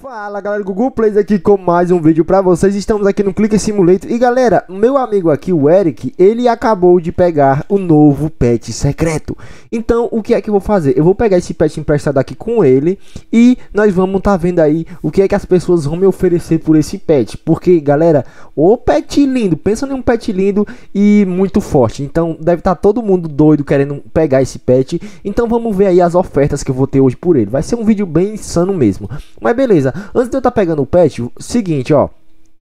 Fala galera, Google Plays aqui com mais um vídeo pra vocês, estamos aqui no Clique Simulator E galera, meu amigo aqui, o Eric, ele acabou de pegar o novo pet secreto Então, o que é que eu vou fazer? Eu vou pegar esse pet emprestado aqui com ele E nós vamos tá vendo aí o que é que as pessoas vão me oferecer por esse pet Porque galera, o pet lindo, pensa num pet lindo e muito forte Então, deve estar tá todo mundo doido querendo pegar esse pet Então vamos ver aí as ofertas que eu vou ter hoje por ele Vai ser um vídeo bem insano mesmo Mas beleza beleza? Antes de eu estar tá pegando o pet, seguinte, ó.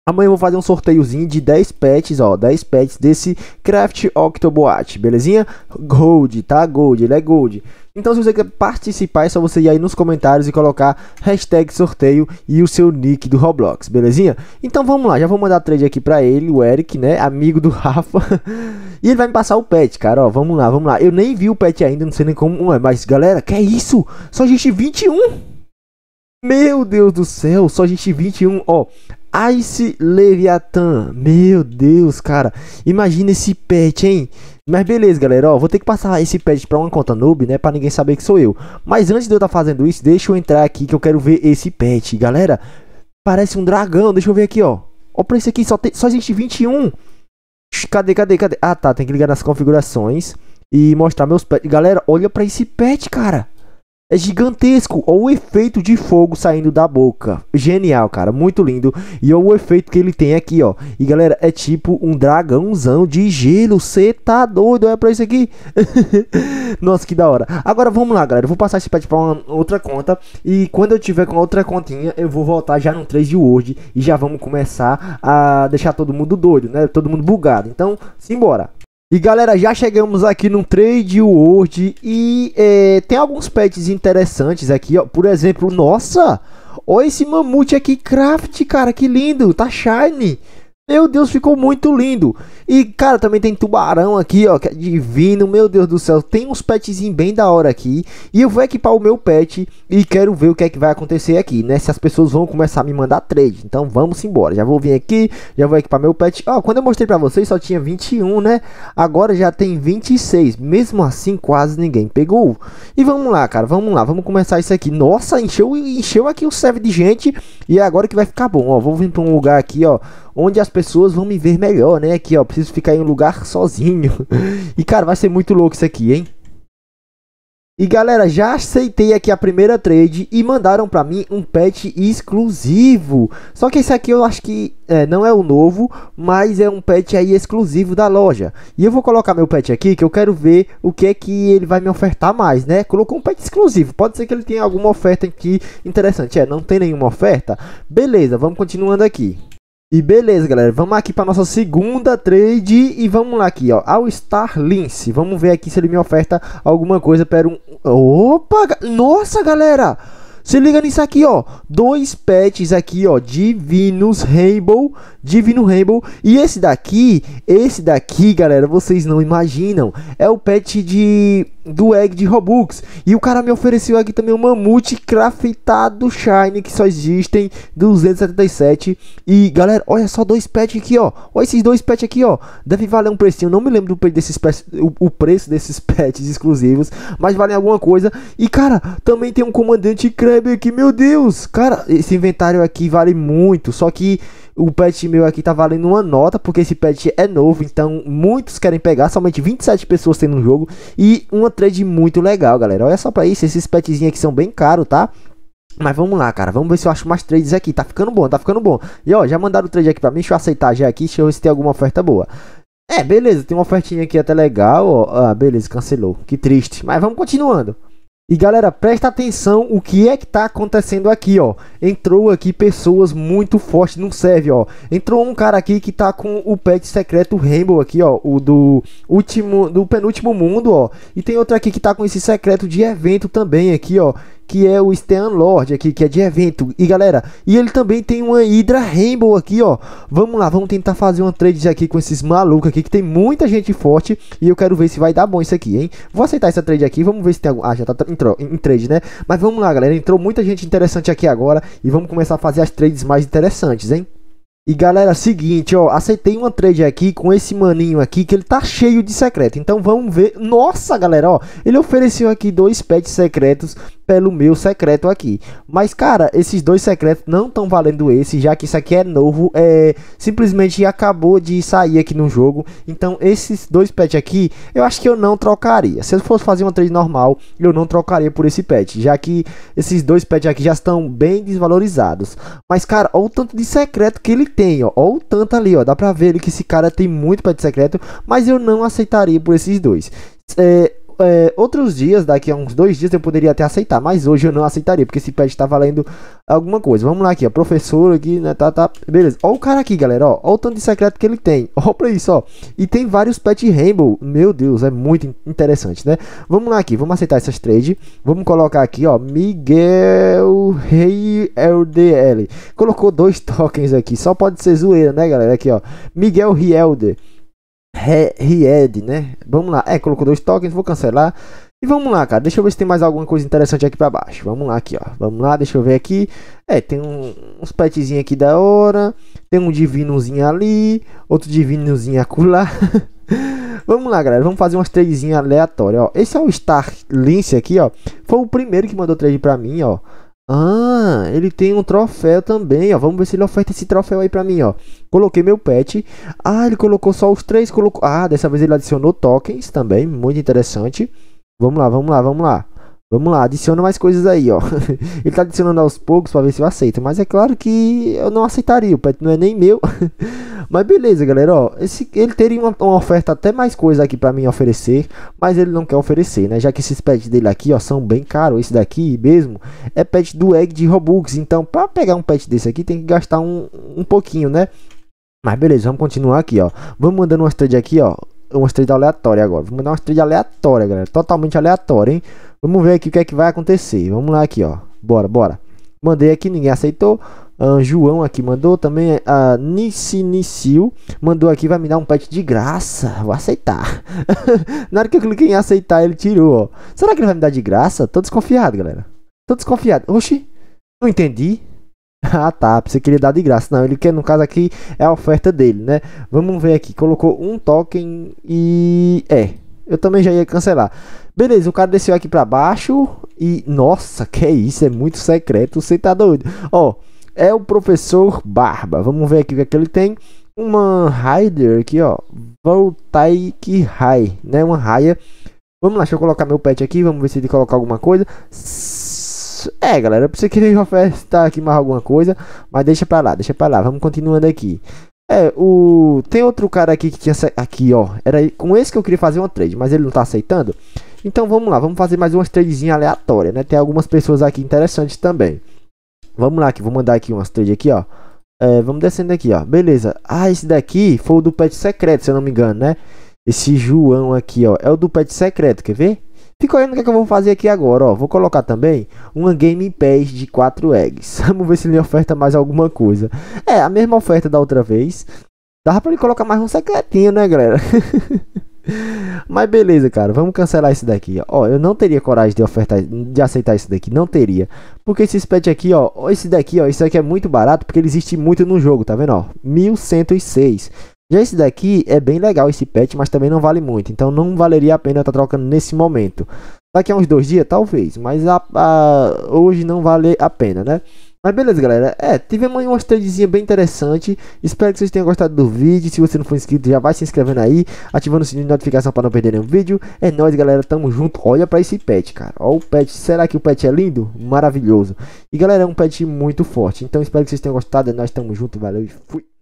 Amanhã eu vou fazer um sorteiozinho de 10 pets, ó, 10 pets desse Craft Octoboat, belezinha? Gold, tá? Gold, ele é gold. Então se você quer participar, é só você ir aí nos comentários e colocar hashtag sorteio e o seu nick do Roblox, belezinha? Então vamos lá, já vou mandar trade aqui pra ele, o Eric, né, amigo do Rafa. e ele vai me passar o pet, cara, ó, vamos lá, vamos lá. Eu nem vi o pet ainda, não sei nem como, mas galera, que é isso? Só existe 21! Meu Deus do céu, só gente 21, ó. Ice Leviathan. Meu Deus, cara. Imagina esse pet, hein? Mas beleza, galera, ó, vou ter que passar esse pet para uma conta noob, né, para ninguém saber que sou eu. Mas antes de eu estar tá fazendo isso, deixa eu entrar aqui que eu quero ver esse pet. Galera, parece um dragão, deixa eu ver aqui, ó. Ó pra esse aqui, só, tem, só existe 21. Cadê, cadê, cadê? Ah, tá, tem que ligar nas configurações e mostrar meus pets. Galera, olha pra esse pet, cara. É gigantesco. Olha o efeito de fogo saindo da boca. Genial, cara. Muito lindo. E olha o efeito que ele tem aqui, ó. E galera, é tipo um dragãozão de gelo. Você tá doido? É pra isso aqui? Nossa, que da hora. Agora vamos lá, galera. Eu vou passar esse pet pra uma outra conta. E quando eu tiver com outra continha, eu vou voltar já no 3 de Word. E já vamos começar a deixar todo mundo doido, né? Todo mundo bugado. Então, simbora. E galera, já chegamos aqui no Trade World e é, tem alguns pets interessantes aqui, ó. Por exemplo, nossa, olha esse mamute aqui craft, cara, que lindo, tá shiny. Meu Deus, ficou muito lindo. E, cara, também tem tubarão aqui, ó, que é divino, meu Deus do céu. Tem uns petzinhos bem da hora aqui. E eu vou equipar o meu pet e quero ver o que é que vai acontecer aqui, né? Se as pessoas vão começar a me mandar trade. Então, vamos embora. Já vou vir aqui, já vou equipar meu pet. Ó, quando eu mostrei pra vocês, só tinha 21, né? Agora já tem 26. Mesmo assim, quase ninguém pegou. E vamos lá, cara, vamos lá. Vamos começar isso aqui. Nossa, encheu, encheu aqui o serve de gente. E é agora que vai ficar bom, ó. Vou vir pra um lugar aqui, ó, onde as pessoas vão me ver melhor, né? Aqui, ó, preciso ficar em um lugar sozinho. E cara, vai ser muito louco isso aqui, hein? E galera, já aceitei aqui a primeira trade e mandaram pra mim um patch exclusivo. Só que esse aqui eu acho que é, não é o novo, mas é um patch aí exclusivo da loja. E eu vou colocar meu patch aqui que eu quero ver o que é que ele vai me ofertar mais, né? Colocou um patch exclusivo, pode ser que ele tenha alguma oferta aqui interessante. É, não tem nenhuma oferta? Beleza, vamos continuando aqui. E beleza, galera, vamos aqui para nossa segunda trade e vamos lá aqui, ó, ao Starlince. Vamos ver aqui se ele me oferta alguma coisa para um... Opa! Nossa, galera! Se liga nisso aqui, ó. Dois pets aqui, ó. Divinos Rainbow. Divino Rainbow. E esse daqui, esse daqui, galera, vocês não imaginam. É o pet de do egg de Robux. E o cara me ofereceu aqui também um mamute craftado shine que só existem 277. E galera, olha só dois pets aqui, ó. Olha esses dois pets aqui, ó. Deve valer um precinho, não me lembro do desses pets, o, o, preço desses pets exclusivos, mas valem alguma coisa. E cara, também tem um comandante Krabby aqui, meu Deus. Cara, esse inventário aqui vale muito, só que o pet meu aqui tá valendo uma nota, porque esse pet é novo, então muitos querem pegar, somente 27 pessoas tem no jogo. E uma trade muito legal, galera. Olha só pra isso, esses petzinhos aqui são bem caros, tá? Mas vamos lá, cara. Vamos ver se eu acho mais trades aqui. Tá ficando bom, tá ficando bom. E ó, já mandaram o trade aqui pra mim. Deixa eu aceitar já aqui. Deixa eu ver se tem alguma oferta boa. É, beleza. Tem uma ofertinha aqui até legal. Ó. Ah, beleza, cancelou. Que triste. Mas vamos continuando. E galera, presta atenção o que é que tá acontecendo aqui, ó. Entrou aqui pessoas muito fortes, não serve, ó. Entrou um cara aqui que tá com o pet secreto Rainbow aqui, ó, o do último, do penúltimo mundo, ó. E tem outro aqui que tá com esse secreto de evento também aqui, ó que é o Stan Lord aqui, que é de evento. E galera, e ele também tem uma Hydra Rainbow aqui, ó. Vamos lá, vamos tentar fazer uma trade aqui com esses malucos aqui, que tem muita gente forte. E eu quero ver se vai dar bom isso aqui, hein. Vou aceitar essa trade aqui, vamos ver se tem algum... Ah, já tá entrou, em trade, né? Mas vamos lá, galera, entrou muita gente interessante aqui agora. E vamos começar a fazer as trades mais interessantes, hein. E galera, é seguinte, ó, aceitei uma trade aqui com esse maninho aqui que ele tá cheio de secreto. Então vamos ver. Nossa, galera, ó, ele ofereceu aqui dois pets secretos pelo meu secreto aqui. Mas cara, esses dois secretos não estão valendo esse, já que isso aqui é novo, é simplesmente acabou de sair aqui no jogo. Então esses dois pets aqui, eu acho que eu não trocaria. Se eu fosse fazer uma trade normal, eu não trocaria por esse pet, já que esses dois pets aqui já estão bem desvalorizados. Mas cara, olha o tanto de secreto que ele tem, ó. Ou tanto ali, ó. Dá pra ver ali que esse cara tem muito de secreto, mas eu não aceitaria por esses dois. É, é, outros dias, daqui a uns dois dias, eu poderia até aceitar, mas hoje eu não aceitaria, porque esse pet tá valendo alguma coisa. Vamos lá aqui, ó, professor aqui, né, tá, tá, beleza. Ó o cara aqui, galera, ó, ó o tanto de secreto que ele tem, ó pra isso, ó. E tem vários pet rainbow, meu Deus, é muito interessante, né. Vamos lá aqui, vamos aceitar essas três vamos colocar aqui, ó, Miguel Rei LDL. Colocou dois tokens aqui, só pode ser zoeira, né, galera, aqui, ó, Miguel Rielder. Ried, né? Vamos lá. É, colocou dois tokens, vou cancelar. E vamos lá, cara. Deixa eu ver se tem mais alguma coisa interessante aqui pra baixo. Vamos lá aqui, ó. Vamos lá, deixa eu ver aqui. É, tem um, uns petzinhos aqui da hora. Tem um divinozinho ali. Outro divinozinho acolá. vamos lá, galera. Vamos fazer umas tradezinhas aleatórias, ó. Esse é o Star Lince aqui, ó. Foi o primeiro que mandou trade pra mim, ó. Ah, ele tem um troféu também, ó. Vamos ver se ele oferta esse troféu aí pra mim, ó. Coloquei meu pet. Ah, ele colocou só os três. Colocou... Ah, dessa vez ele adicionou tokens também. Muito interessante. Vamos lá, vamos lá, vamos lá. Vamos lá, adiciona mais coisas aí, ó. Ele tá adicionando aos poucos para ver se eu aceito. Mas é claro que eu não aceitaria, o pet não é nem meu. Mas beleza, galera, ó. Esse, ele teria uma, uma oferta até mais coisa aqui para mim oferecer. Mas ele não quer oferecer, né? Já que esses pets dele aqui, ó, são bem caros. Esse daqui mesmo é pet do Egg de Robux. Então, para pegar um pet desse aqui, tem que gastar um, um pouquinho, né? Mas beleza, vamos continuar aqui, ó. Vamos mandando umas trades aqui, ó umas trades aleatórias agora. Vou mandar umas trades aleatórias, galera. Totalmente aleatória, hein? Vamos ver aqui o que é que vai acontecer. Vamos lá aqui, ó. Bora, bora. Mandei aqui, ninguém aceitou. Uh, João aqui mandou também. A uh, Nicinicil mandou aqui, vai me dar um pet de graça. Vou aceitar. Na hora que eu cliquei em aceitar, ele tirou, ó. Será que ele vai me dar de graça? Tô desconfiado, galera. Tô desconfiado. Oxi, não entendi. Ah tá, pensei que ele dá de graça. Não, ele quer, no caso aqui, é a oferta dele, né? Vamos ver aqui. Colocou um token e. É, eu também já ia cancelar. Beleza, o cara desceu aqui pra baixo. E. Nossa, que isso? É muito secreto. Você tá doido? Ó, é o professor Barba. Vamos ver aqui o que, é que ele tem. Uma Raider aqui, ó. Voltaic High, né? Uma raia. Vamos lá, deixa eu colocar meu pet aqui. Vamos ver se ele colocar alguma coisa isso. É, galera, pra você querer ofertar aqui mais alguma coisa, mas deixa pra lá, deixa pra lá. Vamos continuando aqui. É, o. Tem outro cara aqui que tinha. Aqui, ó. Era com esse que eu queria fazer uma trade, mas ele não tá aceitando. Então vamos lá, vamos fazer mais umas tradezinhas aleatórias, né? Tem algumas pessoas aqui interessantes também. Vamos lá, que vou mandar aqui umas trades aqui, ó. É, vamos descendo aqui, ó. Beleza. Ah, esse daqui foi o do pet secreto, se eu não me engano, né? Esse João aqui, ó. É o do pet secreto, quer ver? Fica olhando o que, é que eu vou fazer aqui agora, ó. Vou colocar também uma Game Pass de 4 eggs. Vamos ver se ele oferta mais alguma coisa. É, a mesma oferta da outra vez. Dava pra ele colocar mais um secretinho, né, galera? Mas beleza, cara, vamos cancelar isso daqui. Ó, eu não teria coragem de ofertar, de aceitar isso daqui, não teria. Porque esse pet aqui, ó, esse daqui, ó, isso aqui é muito barato porque ele existe muito no jogo, tá vendo, ó? 1106. Já esse daqui é bem legal esse pet, mas também não vale muito. Então não valeria a pena estar tá trocando nesse momento. Daqui a uns dois dias, talvez. Mas a, a, hoje não vale a pena, né? Mas beleza, galera. É, tivemos aí uma tradezinha bem interessante. Espero que vocês tenham gostado do vídeo. Se você não for inscrito, já vai se inscrevendo aí. Ativando o sininho de notificação para não perder nenhum vídeo. É nóis, galera. Tamo junto. Olha pra esse pet, cara. Olha o pet. Será que o pet é lindo? Maravilhoso. E, galera, é um pet muito forte. Então, espero que vocês tenham gostado. É nóis. Tamo junto. Valeu e fui.